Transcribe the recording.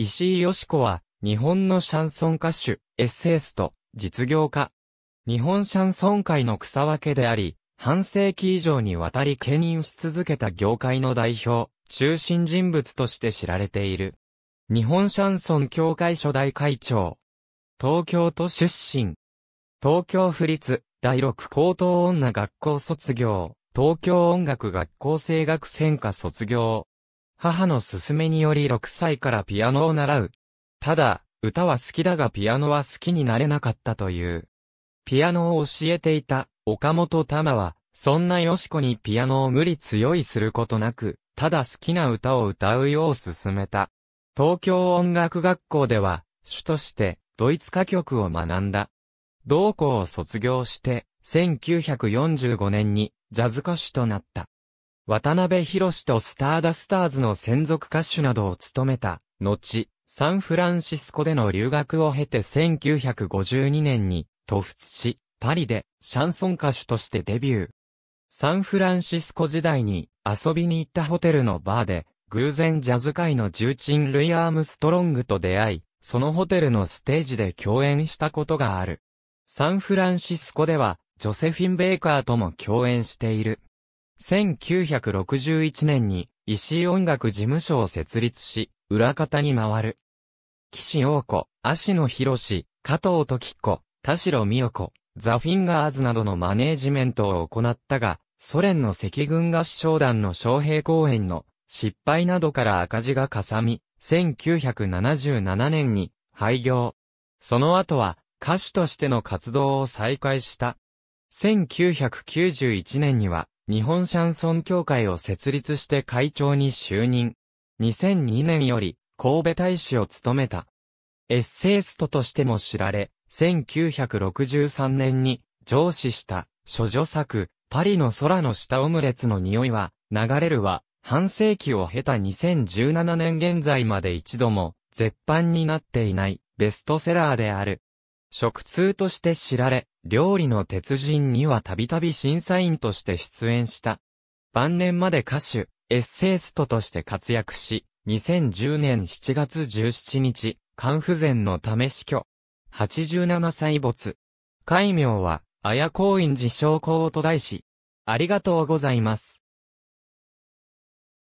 石井よし子は、日本のシャンソン歌手、エッセイスト、実業家。日本シャンソン界の草分けであり、半世紀以上にわたり兼任し続けた業界の代表、中心人物として知られている。日本シャンソン協会初代会長。東京都出身。東京府立第六高等女学校卒業。東京音楽学校声楽専科卒業。母の勧めにより6歳からピアノを習う。ただ、歌は好きだがピアノは好きになれなかったという。ピアノを教えていた岡本玉は、そんなよしこにピアノを無理強いすることなく、ただ好きな歌を歌うよう勧めた。東京音楽学校では、主としてドイツ歌曲を学んだ。同校を卒業して、1945年にジャズ歌手となった。渡辺博とスターダスターズの専属歌手などを務めた、後、サンフランシスコでの留学を経て1952年に、突仏し、パリでシャンソン歌手としてデビュー。サンフランシスコ時代に遊びに行ったホテルのバーで、偶然ジャズ界の重鎮ルイ・アームストロングと出会い、そのホテルのステージで共演したことがある。サンフランシスコでは、ジョセフィン・ベーカーとも共演している。1961年に石井音楽事務所を設立し、裏方に回る。岸陽子、足野博士、加藤時子、田代美代子、ザ・フィンガーズなどのマネージメントを行ったが、ソ連の赤軍合唱団の昌平公演の失敗などから赤字がかさみ、1977年に廃業。その後は歌手としての活動を再開した。1991年には日本シャンソン協会を設立して会長に就任。2002年より神戸大使を務めた。エッセイストとしても知られ、1963年に上司した諸女作、パリの空の下オムレツの匂いは、流れるは、半世紀を経た2017年現在まで一度も、絶版になっていない、ベストセラーである。食通として知られ、料理の鉄人にはたびたび審査員として出演した。晩年まで歌手、エッセイストとして活躍し、2010年7月17日、肝不全のため死去。87歳没。戒名は、綾光院寺商工と題し、ありがとうございます。